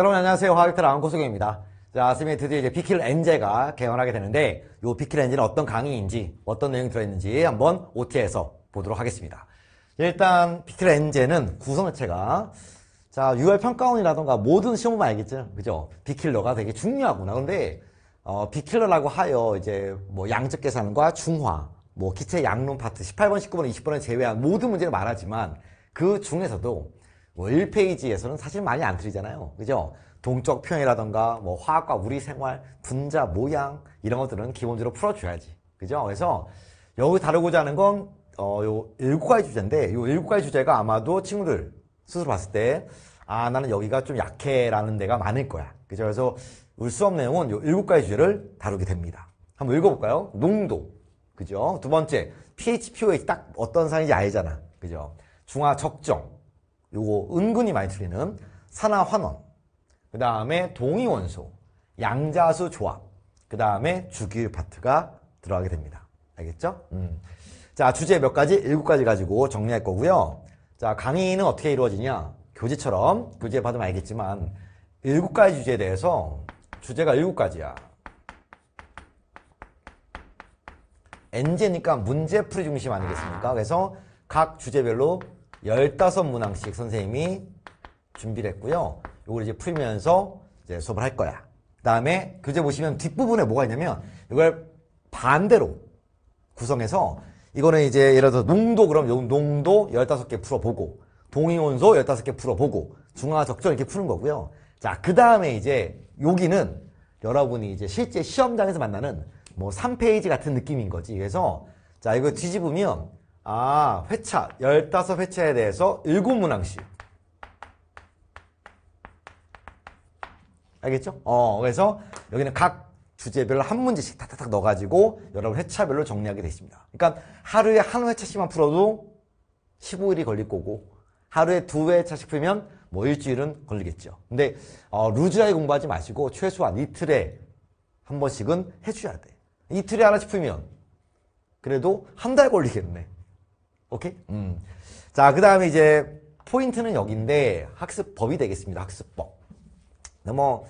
여러분 안녕하세요. 화학탈 안고수경입니다. 자, 아침에 드디어 이제 비킬 엔제가 개원하게 되는데 요 비킬 엔제는 어떤 강의인지 어떤 내용이 들어있는지 한번 OT에서 보도록 하겠습니다. 일단 비킬 엔제는 구성체가 자 6월 평가원이라던가 모든 시험은 알겠죠. 그죠? 비킬러가 되게 중요하구나. 근데 어, 비킬러라고 하여 이제 뭐 양적 계산과 중화 뭐 기체 양론 파트 18번, 19번, 20번을 제외한 모든 문제를 말하지만 그 중에서도 1 뭐 페이지에서는 사실 많이 안 틀리잖아요. 그죠? 동적 표현이라던가 뭐 화학과 우리 생활, 분자, 모양 이런 것들은 기본적으로 풀어줘야지. 그죠? 그래서 여기 다루고자 하는 건 어, 요 일곱 가지 주제인데 요 일곱 가지 주제가 아마도 친구들 스스로 봤을 때 아, 나는 여기가 좀 약해라는 데가 많을 거야. 그죠? 그래서 우리 수업 내용은 요 일곱 가지 주제를 다루게 됩니다. 한번 읽어볼까요? 농도. 그죠? 두 번째, pH, pOH 딱 어떤 상인지 알잖아. 그죠? 중화 적정. 요거 은근히 많이 틀리는 산화환원 그 다음에 동위원소 양자수 조합 그 다음에 주기율 파트가 들어가게 됩니다 알겠죠? 음. 자 주제 몇 가지? 일곱 가지 가지고 정리할 거고요 자 강의는 어떻게 이루어지냐 교재처럼 교재 받으면 알겠지만 일곱 가지 주제에 대해서 주제가 일곱 가지야 엔제니까 문제 풀이 중심 아니겠습니까? 그래서 각 주제별로 1 5 문항씩 선생님이 준비를 했고요. 이걸 이제 풀면서 이제 수업을 할 거야. 그 다음에 교재 보시면 뒷부분에 뭐가 있냐면 이걸 반대로 구성해서 이거는 이제 예를 들어 서 농도 그럼 농도 1 5개 풀어보고 동의원소1 5개 풀어보고 중화적절 이렇게 푸는 거고요. 자, 그 다음에 이제 여기는 여러분이 이제 실제 시험장에서 만나는 뭐 3페이지 같은 느낌인 거지. 그래서 자, 이거 뒤집으면 아, 회차. 15회차에 대해서 7문항씩. 알겠죠? 어, 그래서 여기는 각 주제별로 한 문제씩 탁탁탁 넣어가지고 여러분 회차별로 정리하게 되십니다. 그러니까 하루에 한 회차씩만 풀어도 15일이 걸릴 거고 하루에 두 회차씩 풀면 뭐 일주일은 걸리겠죠. 근데 어, 루즈하게 공부하지 마시고 최소한 이틀에 한 번씩은 해줘야 돼. 이틀에 하나씩 풀면 그래도 한 달 걸리겠네. 오케이? 음. 자, 그 다음에 이제 포인트는 여기인데 학습법이 되겠습니다. 학습법. 근데 뭐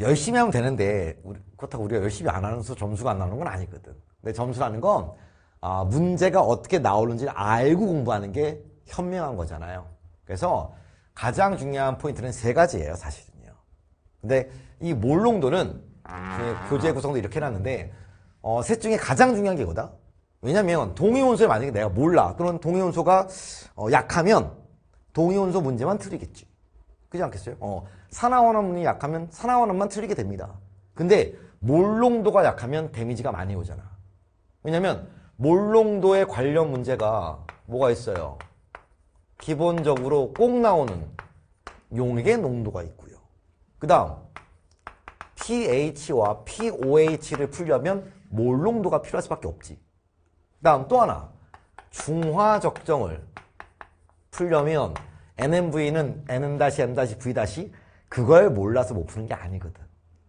열심히 하면 되는데 우리, 그렇다고 우리가 열심히 안 하면서 점수가 안 나오는 건 아니거든. 근데 점수라는 건 아, 문제가 어떻게 나오는지 를 알고 공부하는 게 현명한 거잖아요. 그래서 가장 중요한 포인트는 세 가지예요, 사실은요. 근데 이 몰롱도는 교재 구성도 이렇게 해놨는데 어, 셋 중에 가장 중요한 게 이거다. 왜냐면 동위원소에 만약에 내가 몰라 그런 동위원소가 어, 약하면 동위원소 문제만 틀리겠지 그렇지 않겠어요? 어, 산화원화이 약하면 산화원화만 틀리게 됩니다 근데 몰농도가 약하면 데미지가 많이 오잖아 왜냐면 몰농도에 관련 문제가 뭐가 있어요 기본적으로 꼭 나오는 용액의 농도가 있고요 그 다음 pH와 pOH를 풀려면 몰농도가 필요할 수밖에 없지 다음 또 하나 중화적정을 풀려면 NMV는 NN-M-V- 그걸 몰라서 못 푸는 게 아니거든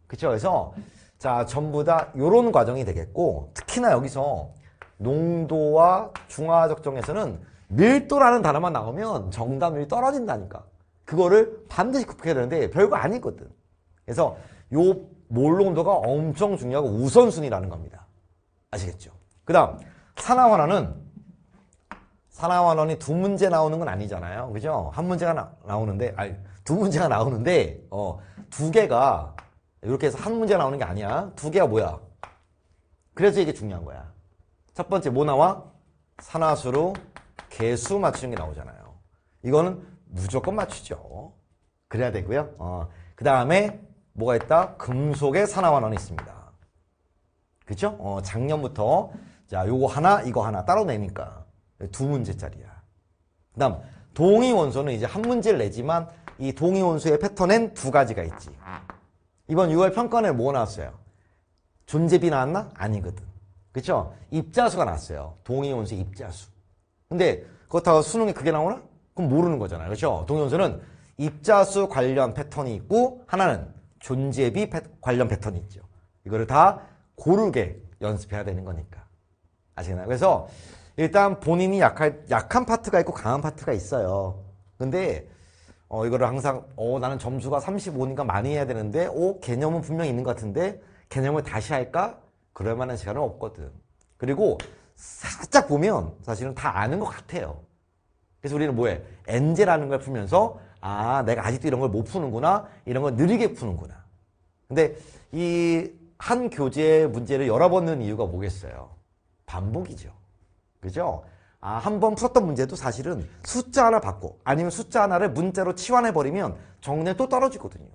그쵸? 그래서 자 전부 다 이런 과정이 되겠고 특히나 여기서 농도와 중화적정에서는 밀도라는 단어만 나오면 정답률이 떨어진다니까 그거를 반드시 극복해야 되는데 별거 아니거든 그래서 요 몰농도가 엄청 중요하고 우선순위라는 겁니다 아시겠죠? 그 다음 산화환원은 산화환원이 두 문제 나오는 건 아니잖아요. 그죠? 한 문제가 나, 오는데 아니 두 문제가 나오는데 어, 두 개가 이렇게 해서 한 문제 나오는 게 아니야. 두 개가 뭐야? 그래서 이게 중요한 거야. 첫 번째 뭐 나와? 산화수로 개수 맞추는 게 나오잖아요. 이거는 무조건 맞추죠. 그래야 되고요. 어, 그 다음에 뭐가 있다? 금속의 산화환원이 있습니다. 그죠? 어, 작년부터 자, 요거 하나, 이거 하나 따로 내니까 두 문제짜리야. 그 다음 동의 원소는 이제 한 문제를 내지만 이 동의 원소의 패턴엔 두 가지가 있지. 이번 6월 평가에 뭐 나왔어요? 존재비 나왔나? 아니거든. 그쵸? 입자수가 나왔어요. 동의 원소의 입자수. 근데 그렇다고 수능에 그게 나오나? 그럼 모르는 거잖아요. 그쵸 동의 원수는 입자수 관련 패턴이 있고 하나는 존재비 패, 관련 패턴이 있죠. 이거를 다 고르게 연습해야 되는 거니까. 아시나요? 그래서 일단 본인이 약할, 약한 파트가 있고 강한 파트가 있어요. 근데 어, 이거를 항상 어, 나는 점수가 35니까 많이 해야 되는데 오 어, 개념은 분명히 있는 것 같은데 개념을 다시 할까? 그럴 만한 시간은 없거든. 그리고 살짝 보면 사실은 다 아는 것 같아요. 그래서 우리는 뭐해? 엔제라는 걸 풀면서 아 내가 아직도 이런 걸 못 푸는구나 이런 걸 느리게 푸는구나. 근데 이 한 교재 문제를 열어보는 이유가 뭐겠어요? 반복이죠. 그죠? 아, 한 번 풀었던 문제도 사실은 숫자 하나 받고 아니면 숫자 하나를 문자로 치환해버리면 정리는 또 떨어지거든요.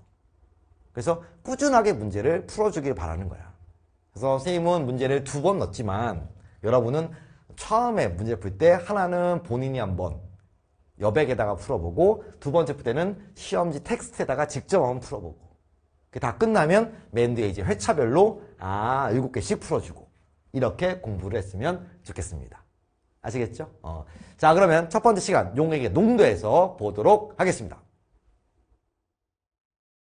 그래서 꾸준하게 문제를 풀어주길 바라는 거야. 그래서 선생님은 문제를 두 번 넣었지만 여러분은 처음에 문제 풀 때 하나는 본인이 한 번 여백에다가 풀어보고 두 번째 풀 때는 시험지 텍스트에다가 직접 한번 풀어보고 다 끝나면 맨 뒤에 이제 회차별로 아7 개씩 풀어주고 이렇게 공부를 했으면 좋겠습니다. 아시겠죠? 어. 자 그러면 첫 번째 시간 용액의 농도에서 보도록 하겠습니다.